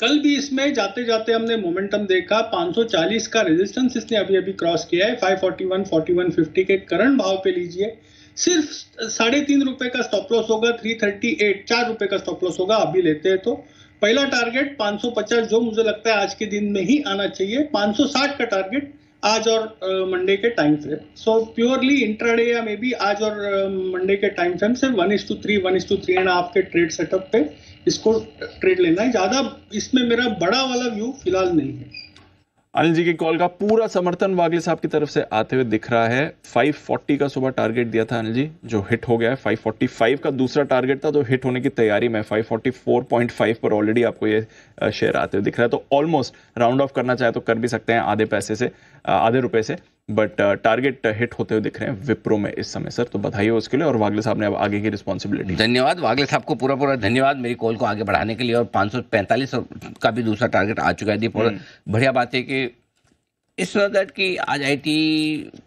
कल भी इसमें जाते जाते हमने मोमेंटम देखा 540 का रेजिस्टेंस इसने अभी अभी क्रॉस किया है 541 4150 के करंट भाव पे लीजिए सिर्फ साढ़े तीन रुपए का स्टॉप लॉस होगा 338 चार रुपए का स्टॉप लॉस होगा अभी लेते हैं तो पहला टारगेट 550 जो मुझे लगता है आज के दिन में ही आना चाहिए 560 का टारगेट आज और मंडे के time frame so purely intraday या मे बी आज और मंडे के टाइम फ्रेम से one is to three one is to three and half के ट्रेड सेटअप पे इसको ट्रेड लेना है ज़्यादा इसमें मेरा बड़ा वाला व्यू फिलहाल नहीं है अनिल जी के कॉल का पूरा समर्थन वागले साहब की तरफ से आते हुए दिख रहा है 540 का सुबह टारगेट दिया था अनिल जी जो हिट हो गया है 545 का दूसरा टारगेट था तो हिट होने की तैयारी में 544.5 पर ऑलरेडी आपको ये शेयर आते हुए दिख रहा है तो ऑलमोस्ट राउंड ऑफ करना चाहे तो कर भी सकते हैं आधे पैसे से आधे रुपए से बट टारगेट हिट होते हुए दिख रहे हैं विप्रो में इस समय सर तो बधाई हो उसके लिए और वागले साहब ने अब आगे की रिस्पॉन्सिबिलिटी धन्यवाद वागले साहब को पूरा पूरा धन्यवाद मेरी कॉल को आगे बढ़ाने के लिए और पाँच का भी दूसरा टारगेट आ चुका है दीप हम्म। बढ़िया बात है कि इस वक्त कि आज आईटी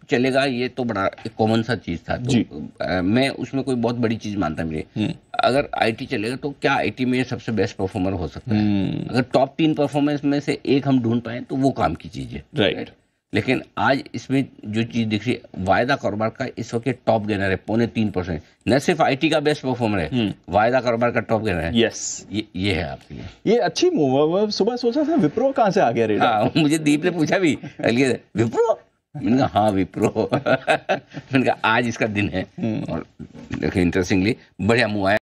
चलेगा ये तो बड़ा एक कॉमन सा चीज था तो जी. आ, मैं उसमें कोई बहुत बड़ी चीज मानता मेरे हम्म। अगर आईटी चलेगा तो क्या आईटी में सबसे बेस्ट परफॉर्मर हो सकता है हम्म। अगर टॉप तीन परफॉर्मेंस में से एक हम ढूंढ पाए तो वो काम की चीज है राइट right. लेकिन आज इसमें जो चीज़ दिख रही है वायदा कारोबार का इस वक्त टॉप गेनर है पौने तीन परसेंट न सिर्फ आईटी का बेस्ट परफॉर्मर है हम्म। वायदा कारोबार का टॉप गेनर है यस ये ये है आपके लिए ये अच्छी मूव सुबह सोचा था विप्रो कहाँ से आ गया रेट हाँ मुझे दीप ने पूछा भी विप्रो मैंने कहा हाँ विप्रो मैंने कहा आज इसका दिन है हम्म। और देखिए इंटरेस्टिंगली बढ़िया मूव आया